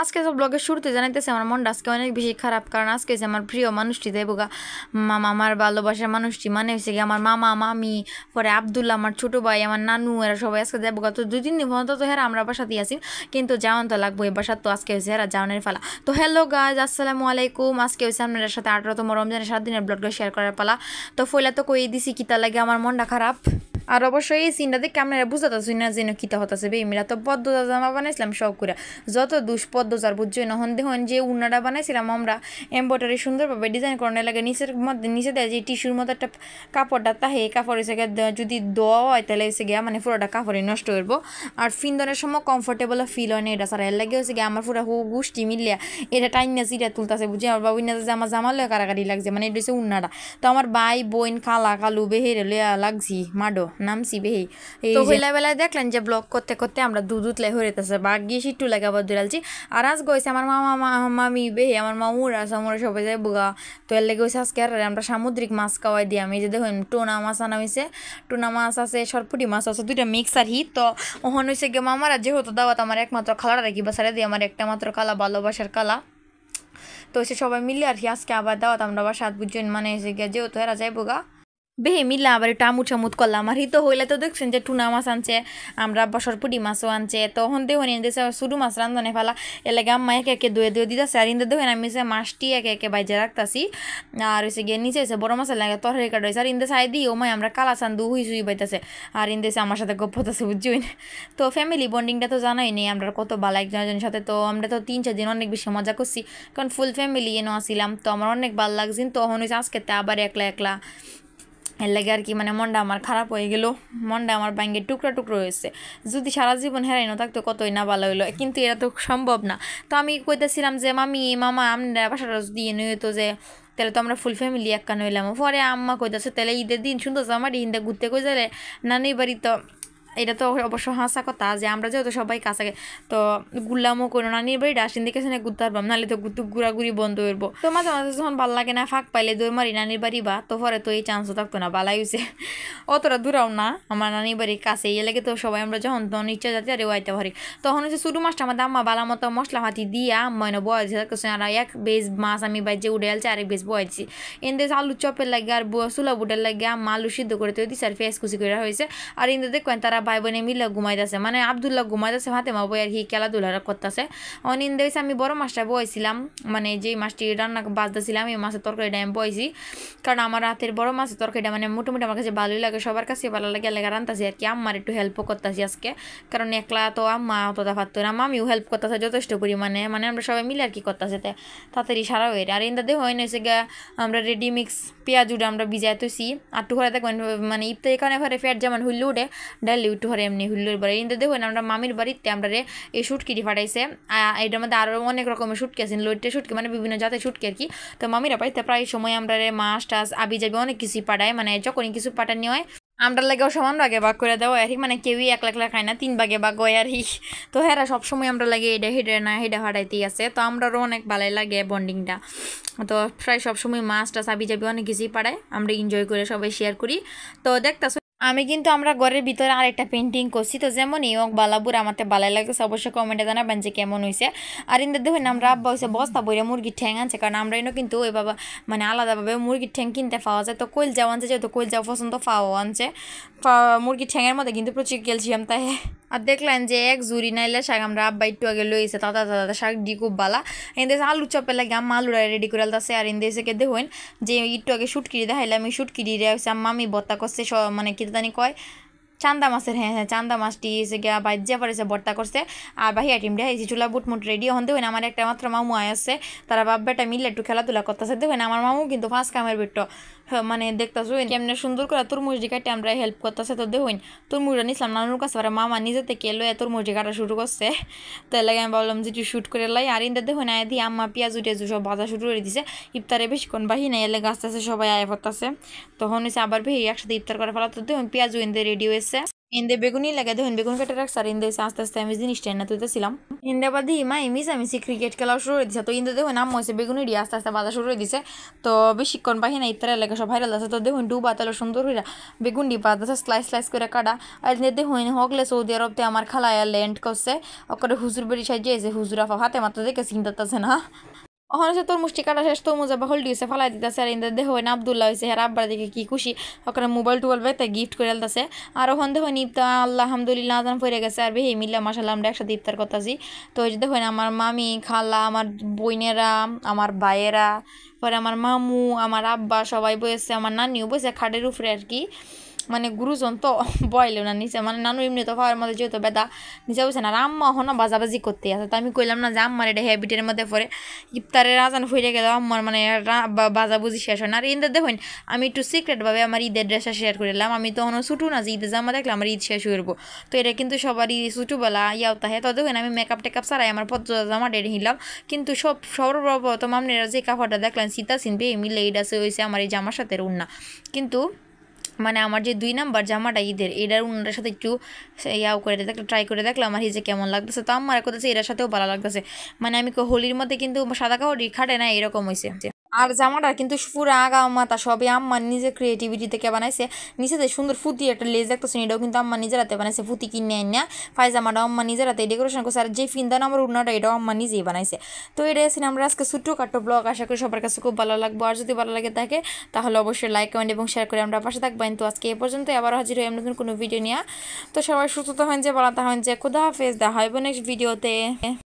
আজকে তো ব্লগের শুরুতে জানাইতেছে আমার মনটা আজকে অনেক বেশি খারাপ কারণ আজকে হচ্ছে আমার প্রিয় মানুষটি দেবগা মামা আমার ভালোবাসার মানুষটি মানে হচ্ছে কি আমার মামা মামি পরে আবদুল্লা আমার ছোটো ভাই আমার নানু এরা সবাই আজকে দেবগা তো দুই তিন দিন পর্যন্ত তো হেরা আমরা বাসাতেই আসি কিন্তু যাওয়ান তো লাগবো এই বাসার তো আজকে হচ্ছে হেরা জাওয়ানের ফালা তো হ্যালো গাজ আসসালামু আলাইকুম আজকে হচ্ছে আপনাদের সাথে আঠারোতম রমজানের সাত দিনের ব্লগটা শেয়ার করার পালা তো ফইলা তো কই দিছি কি তা লাগে আমার মনটা খারাপ আর অবশ্যই এই সিনটা দেখে আপনারা বুঝতেছি না যেন কিতা হতাছে বে তো পদ্ম জামা বানাইছিলাম সব করে যত দুষ পদ্মজার বুঝছই না হন দেখুন যে উন্নাটা বানাইছিলাম আমরা এম্বয়ডারি সুন্দরভাবে ডিজাইন করানো লাগে নিচের মধ্যে নিচে দেয় যে টিস্যুর মতো একটা কাপড়টা তাহে কাপড় এসে যদি দোয়া হয় তাহলে এসে গিয়া মানে পুরোটা কাপড়ে নষ্ট করবো আর ফিন্দনের সময় কমফোর্টেবল ফিল হয় না এটা সারা এর লাগে হয়েছে গিয়ে আমার পুরো হু গুষ্টি মিলিয়া এটা টাইম না সিরা তুলতেছে বুঝি আমার বাবু না যে আমার জামা লয়ে কারাকারি লাগছে মানে এটা হচ্ছে উন্নাটা তো আমার ভাই বোন খালা কালু বেহের লেয়া লাগছি মাডো নাম সিবেহি হইলা বেলায় দেখলেন যে ব্লগ করতে করতে আমরা দুধ উতলে হইতেছে বা গিয়ে সিট্টু লাগে দুরালছি আর আজ গইছে আমার মামা মামি বেহি আমার মামুর আছে আমার সবাই যায় বুগা তো এর লেগে আজকে আর আমরা সামুদ্রিক মাছ খাওয়াই দিই আমি যে দেখুন টোনা মাছ আনা হয়েছে টোনা মাছ আছে সরপুটি মাছ আছে দুইটা মিক্স আর হি তো ওহন হয়েছে গে মামারা যেহেতু দাওয়াত আমার একমাত্র খালা রাখি বাসারে দিয়ে আমার একটা মাত্র কালা ভালোবাসার কালা তো সে সবাই মিলে আর কি আজকে আবার দাওয়াত আমরা আবার সাত বুঝজন মানে এসে গিয়ে যেহেতু হেরা যাইবো গা বেহেমিল্লা আবার একটু আমুট চামুট করলাম আর হিত হইলে তো দেখছেন যে টুনা মাছ আনছে আমরা বসরপুটি মাছও আনছে তখন দেহ নিয়েছে শুধু মাছ রান্ধনে ফেলা এলাকা আম্মা একে একে ধুয়ে ধুয়ে দিতেছে আর ইন্দে দেখেন আমি সে মাছটি একে একে বাইজে রাখতাছি আর সে গিয়ে নিচে এসে বড় মাছের লাগে তরহারি কাটা হয়েছে আর ইন্দে সাই দিই ও মাই আমরা কালা সান্দু হুই সুই বাইতেছে আর ইন্দে আমার সাথে গপ্পতাছে বুঝছি না তো ফ্যামিলি বন্ডিংটা তো জানাই নেই আমরা কত ভালো একজনের সাথে তো আমরা তো তিন চার দিন অনেক বেশি মজা করছি কারণ ফুল ফ্যামিলি এনে আসিলাম তো আমার অনেক ভালো লাগছে তখন হয়েছে আজকে আবার একলা একলা এর লাগে আর কি মানে মনটা আমার খারাপ হয়ে গেল মনটা আমার ব্যাঙ্গের টুকরা টুকরো হয়েছে যদি সারা জীবন না থাকতো কতই না ভালো হইলো কিন্তু এটা তো সম্ভব না তো আমি কইতেছিলাম যে মামি মামা আমরা বাসাটা এনে হইতো যে তাহলে তো আমরা ফুল ফ্যামিলি একখান হইলাম পরে আম্মা কইতেছে তাহলে ঈদের দিন শুনতেছে আমার ঈদে ঘুরতে কই যাবে নানি বাড়ি তো এটা তো অবশ্য হাসা কথা যে আমরা যেহেতু সবাই কাছে তো গুল্লামও করো না নিয়ে বাড়ি ডাস্টবিন দেখে সেখানে গুঁতে পারবাম নাহলে তো গুতু ঘুরাঘুরি বন্ধ করবো তো মাঝে মাঝে যখন ভাল লাগে না ফাঁক পাইলে দৌড় মারি নানির বাড়ি বা তো পরে তো এই চান্সও থাকতো না বালাই হয়েছে অতটা দূরাও না আমার নানির বাড়ি কাছে এই লাগে তো সবাই আমরা যখন তখন ইচ্ছা যাতে আরে ওয়াইতে পারি তখন হচ্ছে শুধু মাছটা আমার দাম্মা বালা মতো মশলা হাতি দিয়া মনে বয় দিছে আর এক বেশ মাছ আমি বাইজে উঠে আলছে আরেক বেশ বয় দিছি এনতে আলু চপের লাগে আর সুলা বুটের লাগে আম্মা আলু সিদ্ধ করে তো দিছে আর ফেস খুশি করে হয়েছে আর ইন্দে দেখবেন তারা তারা ভাই বোনে মিলে ঘুমাইতেছে মানে আবদুল্লাহ ঘুমাইতেছে ফাতেমা বই আর কি খেলাধুলা করতেছে অনিন দেখছি আমি বড় মাছটা বইছিলাম মানে যেই মাছটি রান্না বাজতেছিলাম এই মাছের তরকারিটা আমি বইছি কারণ আমার হাতের বড় মাছের তরকারিটা মানে মোটামুটি আমার কাছে ভালোই লাগে সবার কাছে ভালো লাগে এলাকা রান্তাছি আর কি আম্মার একটু হেল্পও করতেছি আজকে কারণ একলা তো আম্মা অতটা পারতো না মামিও হেল্প করতেছে যথেষ্ট পরিমাণে মানে আমরা সবাই মিলে আর কি করতেছে তাড়াতাড়ি সারা হয়ে আর ইন্দাতে হয় না গা আমরা রেডি মিক্স পেঁয়াজুটা আমরা ভিজাইতেছি আর টুকরা দেখবেন মানে ইফতে এখানে ফেরে ফ্যাট যেমন হইলে উঠে ডালি ইউটু এমনি হুল্লোর বাড়ি কিন্তু দেখুন আমরা মামির বাড়িতে আমরা এই সুটকিটি ফাটাইছে এটার মধ্যে আরও অনেক রকমের সুটকি আছে লোটে সুটকি মানে বিভিন্ন জাতের সুটকি আর কি তো মামিরা পাইতে প্রায় সময় আমরা রে মাছ টাস আবি যাবি অনেক কিছুই পাঠায় মানে যখনই কিছু পাঠানি হয় আমরা লাগে সমান ভাগে ভাগ করে দেওয়া আর মানে কেউই এক লাখ খায় না তিন ভাগে ভাগ হয় আর তো হেরা সবসময় আমরা লাগে এটা হেডে না হেডে হারাইতেই আছে তো আমরারও অনেক ভালোই লাগে বন্ডিংটা তো প্রায় সবসময় মাছটা চাবি চাবি অনেক কিছুই পাড়ায় আমরা এনজয় করে সবাই শেয়ার করি তো দেখতেছো আমি কিন্তু আমরা ঘরের ভিতরে আরেকটা পেন্টিং করছি তো যেমন ইয়ক বালাবুর আমাদের বালাই লাগছে অবশ্যই কমেন্টে জানাবেন যে কেমন হয়েছে আর ইন্দা দেখুন আমরা আব্বা হয়েছে বস্তা বইরে মুরগির ঠ্যাং আনছে কারণ আমরা এনে কিন্তু ওই বাবা মানে আলাদাভাবে মুরগির ঠ্যাং কিনতে পাওয়া যায় তো কোয়েল যাও আনছে যেহেতু কোয়েল যাও পছন্দ পাওয়া আনছে মুরগির ঠ্যাঙের মধ্যে কিন্তু প্রচুর ক্যালসিয়াম তাই আর দেখলেন যে এক জুরি নাইলে শাক আমরা আব্বা একটু আগে লইছে তাতা তাতা শাক ডি খুব বালা এনদেছে আলু চপে লাগে আমি আলুরা রেডি করে আলতাছে আর এনদেছে কে দেখেন যে একটু আগে সুটকিরি দেখাইলে আমি সুটকিরি রে আমি বত্তা করছে মানে কি কয় চান্দা মাছের হ্যাঁ হ্যাঁ চান্দা মাছটি এসে গিয়া বাইজে পারেছে ভর্তা করছে আর বাহিয়া টিমটা এই যে চুলা বুটমুট রেডি হন দেখুন আমার একটা মাত্র মামু আয় আছে তারা বাপ বেটা মিলে একটু খেলাধুলা করতেছে দেখুন আমার মামু কিন্তু ফার্স্ট কামের বেটো মানে দেখতেছো এমনি সুন্দর করে তরমুজ কাটে আমরা হেল্প করতেছে তো দেখুন তরমুজটা নিছিলাম নানুর কাছে আর মামা নিজে থেকে এলো এ তরমুজ কাটা শুরু করছে তো লাগে আমি ভাবলাম যে একটু শ্যুট করে লাই আর ইন্দা দেখুন আয় দিয়ে আম্মা পেঁয়াজ টিয়াজু সব ভাজা শুরু করে দিছে ইফতারে বেশিক্ষণ বাহি না এলে গাছ আছে সবাই আয় পড়তেছে তখন হয়েছে আবার ভেই একসাথে ইফতার করে ফেলা তো দেখুন পেঁয়াজ ইন্দে রেডি হয়েছে ইন্দে বেগুনি লাগে দেখুন বেগুন কেটে রাখছে আর ইন্দে আস্তে আস্তে আমি জিনিস এনে তুলতেছিলাম ইন্দে বাদি মা এমিস আমি সি ক্রিকেট খেলা শুরু হয়ে দিছে তো ইন্দে দেখুন আম হয়েছে বেগুনি দিয়ে আস্তে আস্তে বাজা শুরু হয়ে দিছে তো বেশিক্ষণ পাহি না ইত্যাদি এলাকা সব ভাইরাল আছে তো দেখুন ডুবা তাহলে সুন্দর হইরা বেগুন ডি পাতা স্লাইস স্লাইস করে কাটা আর ইন্দে দেখুন হকলে সৌদি আরবতে আমার খালায় ল্যান্ড করছে ওখানে হুজুর বেড়ি সাজিয়েছে হুজুর আফা হাতে মাত্র দেখে আছে না ওখানে তোর মুষ্টি কাটা শেষ তরমুজ আবার হলডি দিয়েছে ফালাই দিতেছে আর ইন্দার দেহ না আবদুল্লাহ হয়েছে হ্যাঁ আব্বার দিকে কি খুশি ওখানে মোবাইল টোবাইল পাই তাই গিফট করে আলতেছে আর ওখান দেখো নিপতা আল্লাহ আহমদুলিল্লাহ আজান পড়ে গেছে আর বেহি মিল্লা আল্লাহ আমরা একসাথে ইফতার করতেছি তো ওই যে দেখো আমার মামি খালা আমার বোনেরা আমার ভাইয়েরা পরে আমার মামু আমার আব্বা সবাই বসে আমার নানিও বসে খাটের উপরে আর কি মানে গুরুজন তো বয়ল না নিচে মানে নানু এমনি তো খাওয়ার মধ্যে যেহেতু ব্যথা নিচে বসে না আম্মা এখনও বাজাবাজি করতে আছে তো আমি কইলাম না যে আম্মার এটা হ্যাবিটের মধ্যে পরে ইফতারের রাজান ফুইরে গেল আম্মার মানে বাজাবুজি শেষ হয় না আর ইন্দার দেখুন আমি একটু সিক্রেটভাবে আমার ঈদের ড্রেসটা শেয়ার করে দিলাম আমি তো হনো ছুটু না যে ঈদের জামা দেখলে আমার ঈদ শেষ করবো তো এটা কিন্তু সবারই ছুটুবেলা ইয়াও তাহে তো দেখুন আমি মেকআপ টেকআপ সারাই আমার পদ্ম জামা ডেড়ে নিলাম কিন্তু সব সর্বপ্রথম আপনারা যে কাপড়টা দেখলেন সীতা সিনবে মিলে এইটা হয়েছে আমার এই জামার সাথে উন্না কিন্তু মানে আমার যে দুই নাম্বার জামাটা ঈদের এটার উনার সাথে একটু ইয়াও করে দেখলাম ট্রাই করে দেখলাম আমার হিজে কেমন লাগতেছে তো আমার কথা এটার সাথেও ভালো লাগতেছে মানে আমি হোলির মধ্যে কিন্তু সাদা কাউরি খাটে না এরকম হয়েছে আর জামাটা কিন্তু পুরো আগা মাথা সবই আম্মার নিজের ক্রিয়েটিভিটি থেকে বানাইছে নিচেতে সুন্দর ফুতি একটা লেজ দেখতেছে এটাও কিন্তু আম্মা নিজের হাতে বানাইছে ফুতি কিনে আন না পায়জামাটা আম্মা নিজের হাতে ডেকোরেশন করছে আর যে ফিন্দা আমার উড়নাটা এটাও আম্মা নিজেই বানাইছে তো এটা আছে আমরা আজকে কাটো ব্লগ আশা করি সবার কাছে খুব ভালো লাগবো আর যদি ভালো লাগে থাকে তাহলে অবশ্যই লাইক কমেন্ট এবং শেয়ার করে আমরা পাশে থাকবেন তো আজকে এ পর্যন্ত আবার হাজির হয়ে নতুন কোনো ভিডিও নিয়ে তো সবাই সুস্থ হন যে বলা হন যে খুদা হাফেজ দা হয় নেক্সট ভিডিওতে